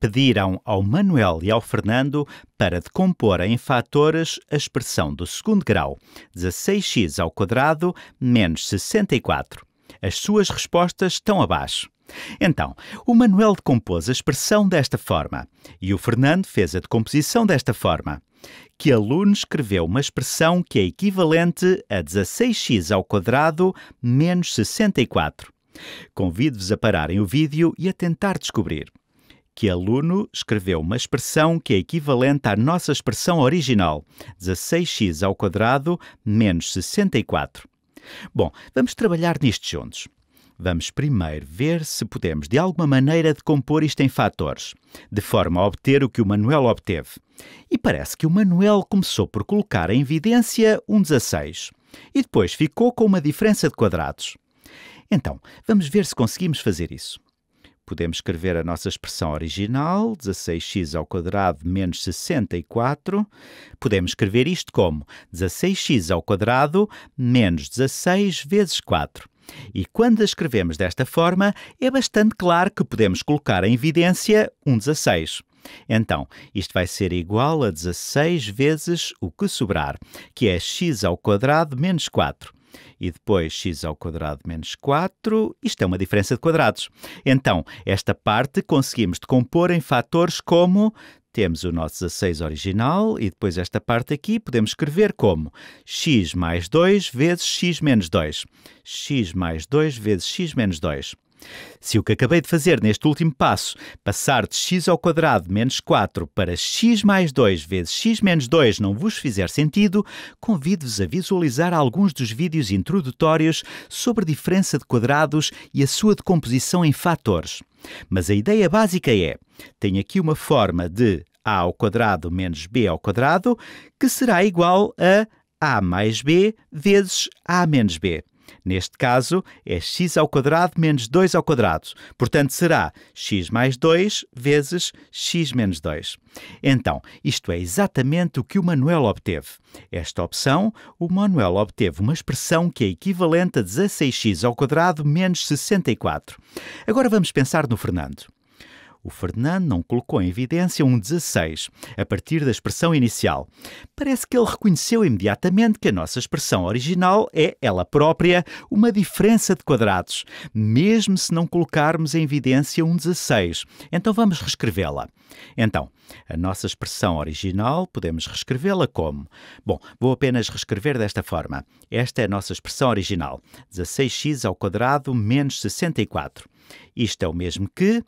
pediram ao Manuel e ao Fernando para decompor em fatores a expressão do segundo grau, 16x ao quadrado menos 64. As suas respostas estão abaixo. Então, o Manuel decompôs a expressão desta forma e o Fernando fez a decomposição desta forma. Que aluno escreveu uma expressão que é equivalente a 16x ao quadrado menos 64. Convido-vos a pararem o vídeo e a tentar descobrir que aluno escreveu uma expressão que é equivalente à nossa expressão original, 16x ao quadrado menos 64. Bom, vamos trabalhar nisto juntos. Vamos primeiro ver se podemos, de alguma maneira, decompor isto em fatores, de forma a obter o que o Manuel obteve. E parece que o Manuel começou por colocar em evidência um 16 e depois ficou com uma diferença de quadrados. Então, vamos ver se conseguimos fazer isso. Podemos escrever a nossa expressão original, 16x ao quadrado menos 64. Podemos escrever isto como 16x ao quadrado menos 16 vezes 4. E quando a escrevemos desta forma, é bastante claro que podemos colocar em evidência um 16. Então, isto vai ser igual a 16 vezes o que sobrar, que é x ao quadrado menos 4. E depois x ao quadrado menos 4. Isto é uma diferença de quadrados. Então, esta parte conseguimos decompor em fatores como temos o nosso 16 original e depois esta parte aqui podemos escrever como x mais 2 vezes x menos 2. x mais 2 vezes x menos 2. Se o que acabei de fazer neste último passo, passar de x ao quadrado menos 4 para x mais 2 vezes x menos 2 não vos fizer sentido, convido-vos a visualizar alguns dos vídeos introdutórios sobre diferença de quadrados e a sua decomposição em fatores. Mas a ideia básica é, tenho aqui uma forma de a ao quadrado menos b ao quadrado, que será igual a a mais b vezes a menos b. Neste caso, é x ao quadrado menos 2 ao quadrado. Portanto, será x mais 2 vezes x menos 2. Então, isto é exatamente o que o Manuel obteve. Esta opção, o Manuel obteve uma expressão que é equivalente a 16x ao quadrado menos 64. Agora vamos pensar no Fernando. O Fernando não colocou em evidência um 16, a partir da expressão inicial. Parece que ele reconheceu imediatamente que a nossa expressão original é, ela própria, uma diferença de quadrados, mesmo se não colocarmos em evidência um 16. Então vamos reescrevê-la. Então, a nossa expressão original podemos reescrevê-la como? Bom, vou apenas reescrever desta forma. Esta é a nossa expressão original: 16x ao quadrado menos 64. Isto é o mesmo que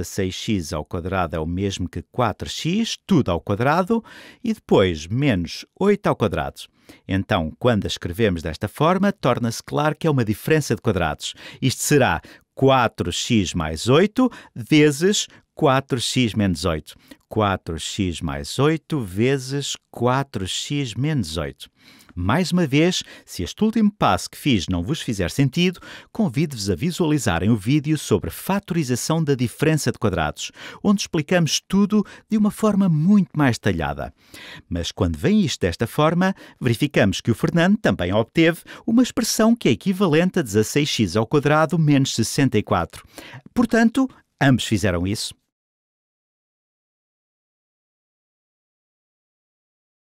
16x ao quadrado é o mesmo que 4x, tudo ao quadrado, e depois menos 8 ao quadrado. Então, quando a escrevemos desta forma, torna-se claro que é uma diferença de quadrados. Isto será 4x mais 8 vezes 4x menos 8. 4x mais 8 vezes 4x menos 8. Mais uma vez, se este último passo que fiz não vos fizer sentido, convido-vos a visualizarem o vídeo sobre fatorização da diferença de quadrados, onde explicamos tudo de uma forma muito mais detalhada. Mas quando vem isto desta forma, verificamos que o Fernando também obteve uma expressão que é equivalente a 16x ao quadrado menos 64. Portanto, ambos fizeram isso.